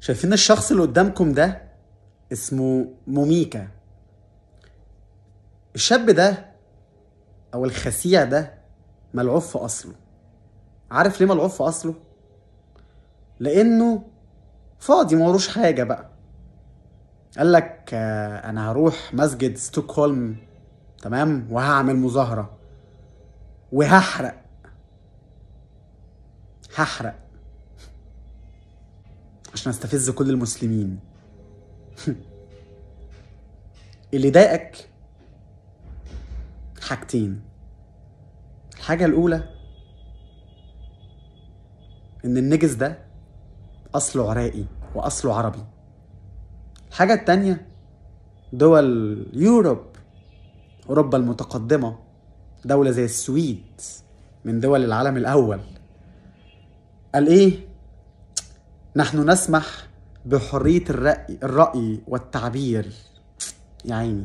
شايفين الشخص اللي قدامكم ده اسمه موميكا الشاب ده او الخسيع ده ملعوب في اصله عارف ليه ملعوب في اصله لانه فاضي ما وروش حاجه بقى قال لك آه، انا هروح مسجد ستوكهولم تمام وهعمل مظاهره وهحرق هحرق عشان استفز كل المسلمين اللي ضايقك حاجتين الحاجة الأولى إن النجس ده أصله عراقي وأصله عربي الحاجة التانية دول يوروب أوروبا المتقدمة دولة زي السويد من دول العالم الأول قال إيه نحن نسمح بحرية الرأي, الرأي والتعبير يعني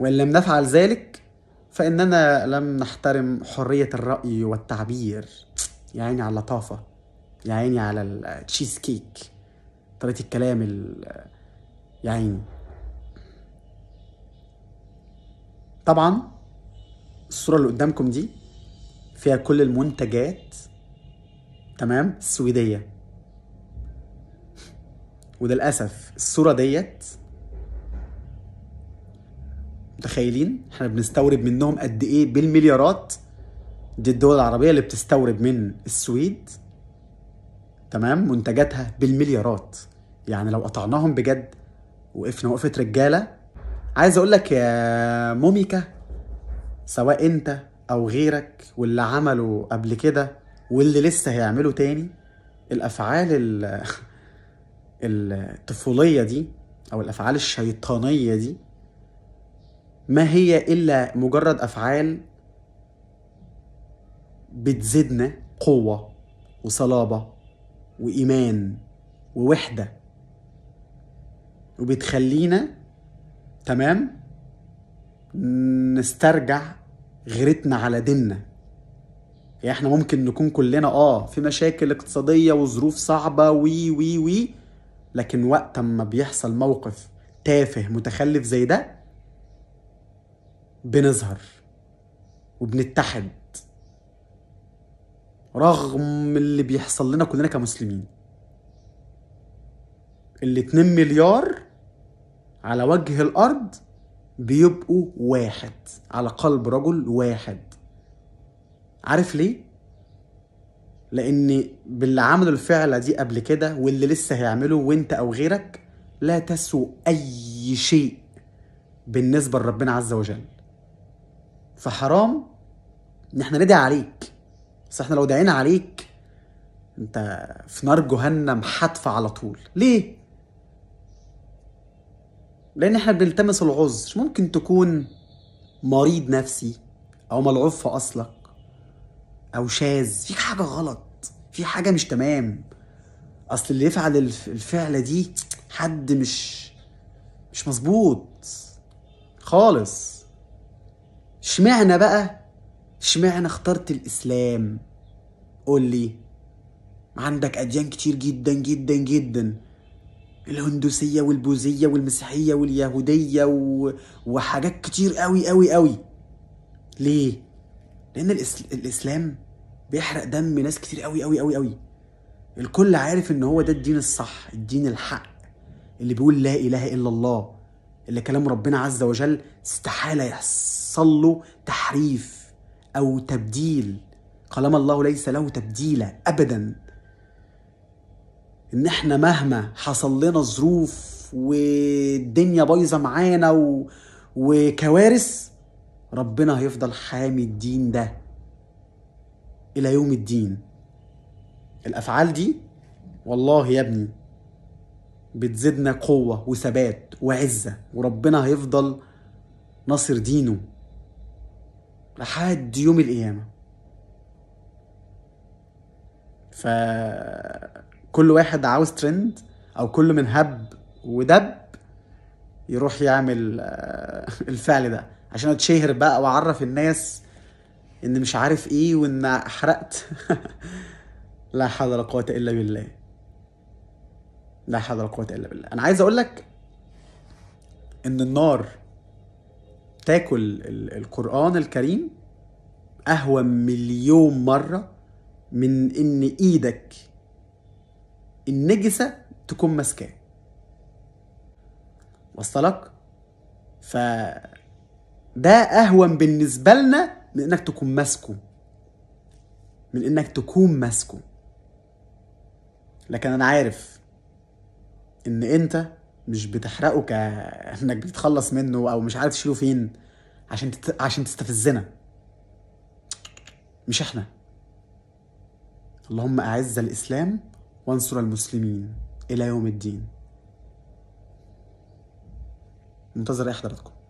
وإن لم نفعل ذلك فإننا لم نحترم حرية الرأي والتعبير يا عيني على اللطافة يا عيني على التشيز كيك طريقة الكلام ال... يا عيني طبعا الصورة اللي قدامكم دي فيها كل المنتجات تمام السويدية وللاسف الصوره ديت متخيلين احنا بنستورد منهم قد ايه بالمليارات دي الدول العربيه اللي بتستورد من السويد تمام منتجاتها بالمليارات يعني لو قطعناهم بجد وقفنا وقفه رجاله عايز اقول لك يا موميكا سواء انت او غيرك واللي عملوا قبل كده واللي لسه هيعملوا تاني الافعال الطفولية دي أو الأفعال الشيطانية دي ما هي إلا مجرد أفعال بتزيدنا قوة وصلابة وإيمان ووحدة وبتخلينا تمام نسترجع غيرتنا على ديننا يعني احنا ممكن نكون كلنا اه في مشاكل اقتصادية وظروف صعبة وي وي وي لكن وقت ما بيحصل موقف تافه متخلف زي ده بنظهر وبنتحد رغم اللي بيحصل لنا كلنا كمسلمين ال 2 مليار على وجه الارض بيبقوا واحد على قلب رجل واحد عارف ليه لان باللي عمله الفعله دي قبل كده واللي لسه هيعمله وانت او غيرك لا تسوء اي شيء بالنسبه لربنا عز وجل فحرام ان احنا ندعي عليك بس احنا لو دعينا عليك انت في نار جهنم حتف على طول ليه لان احنا بنلتمس العذر ممكن تكون مريض نفسي او ملعوب في اصلك او شاذ في حاجه غلط في حاجه مش تمام اصل اللي يفعل الفعله دي حد مش مش مظبوط خالص اشمعنى بقى اشمعنى اخترت الاسلام قول لي عندك اديان كتير جدا جدا جدا الهندوسيه والبوذيه والمسيحيه واليهوديه و... وحاجات كتير قوي قوي قوي ليه لان الاسلام بيحرق دم ناس كتير قوي قوي قوي قوي الكل عارف ان هو ده الدين الصح الدين الحق اللي بيقول لا اله الا الله اللي كلام ربنا عز وجل استحاله يحصل له تحريف او تبديل كلام الله ليس له تبديلا ابدا ان احنا مهما حصل لنا ظروف والدنيا بايظه معانا و... وكوارث ربنا هيفضل حامي الدين ده الى يوم الدين الافعال دي والله يا ابني بتزيدنا قوه وثبات وعزه وربنا هيفضل ناصر دينه لحد يوم القيامه فكل واحد عاوز ترند او كل من هب ودب يروح يعمل آه، الفعل ده عشان اتشهر بقى واعرف الناس ان مش عارف ايه وان احرقت لا حول ولا قوه الا بالله لا حول ولا قوه الا بالله انا عايز اقول لك ان النار تاكل القران الكريم اهوى مليون مره من ان ايدك النجسه تكون ماسكاه وصلك ف ده اهون بالنسبه لنا من انك تكون ماسكه من انك تكون ماسكه لكن انا عارف ان انت مش بتحرقه كانك بتتخلص منه او مش عارف تشيله فين عشان تت... عشان تستفزنا مش احنا اللهم اعز الاسلام وانصر المسلمين الى يوم الدين ننتظر اي حضراتكم